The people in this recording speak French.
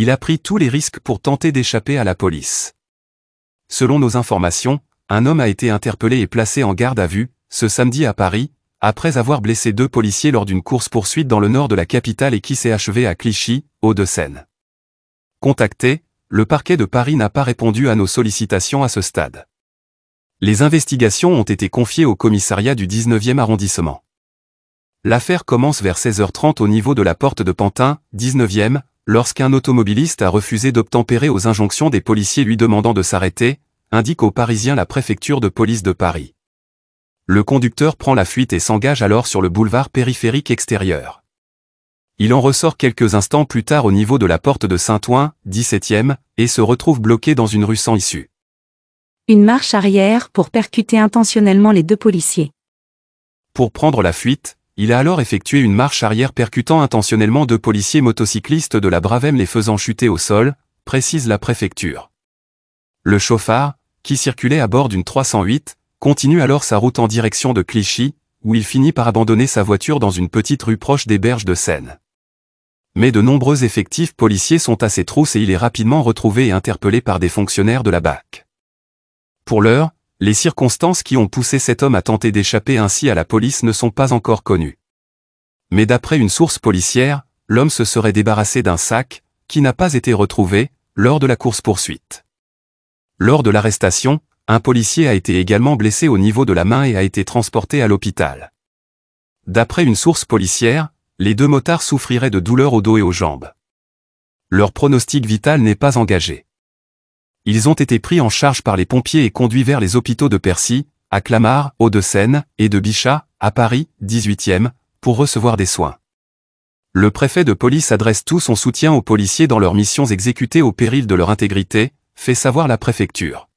il a pris tous les risques pour tenter d'échapper à la police. Selon nos informations, un homme a été interpellé et placé en garde à vue, ce samedi à Paris, après avoir blessé deux policiers lors d'une course-poursuite dans le nord de la capitale et qui s'est achevée à Clichy, Hauts-de-Seine. Contacté, le parquet de Paris n'a pas répondu à nos sollicitations à ce stade. Les investigations ont été confiées au commissariat du 19e arrondissement. L'affaire commence vers 16h30 au niveau de la porte de Pantin, 19e, lorsqu'un automobiliste a refusé d'obtempérer aux injonctions des policiers lui demandant de s'arrêter, indique aux Parisiens la préfecture de police de Paris. Le conducteur prend la fuite et s'engage alors sur le boulevard périphérique extérieur. Il en ressort quelques instants plus tard au niveau de la porte de Saint-Ouen, 17e, et se retrouve bloqué dans une rue sans issue. Une marche arrière pour percuter intentionnellement les deux policiers. Pour prendre la fuite, il a alors effectué une marche arrière percutant intentionnellement deux policiers motocyclistes de la Bravem les faisant chuter au sol, précise la préfecture. Le chauffard, qui circulait à bord d'une 308, continue alors sa route en direction de Clichy, où il finit par abandonner sa voiture dans une petite rue proche des berges de Seine. Mais de nombreux effectifs policiers sont à ses trousses et il est rapidement retrouvé et interpellé par des fonctionnaires de la BAC. Pour l'heure, les circonstances qui ont poussé cet homme à tenter d'échapper ainsi à la police ne sont pas encore connues. Mais d'après une source policière, l'homme se serait débarrassé d'un sac, qui n'a pas été retrouvé, lors de la course-poursuite. Lors de l'arrestation, un policier a été également blessé au niveau de la main et a été transporté à l'hôpital. D'après une source policière, les deux motards souffriraient de douleurs au dos et aux jambes. Leur pronostic vital n'est pas engagé ils ont été pris en charge par les pompiers et conduits vers les hôpitaux de Percy, à Clamart, Hauts-de-Seine, et de Bichat, à Paris, 18e, pour recevoir des soins. Le préfet de police adresse tout son soutien aux policiers dans leurs missions exécutées au péril de leur intégrité, fait savoir la préfecture.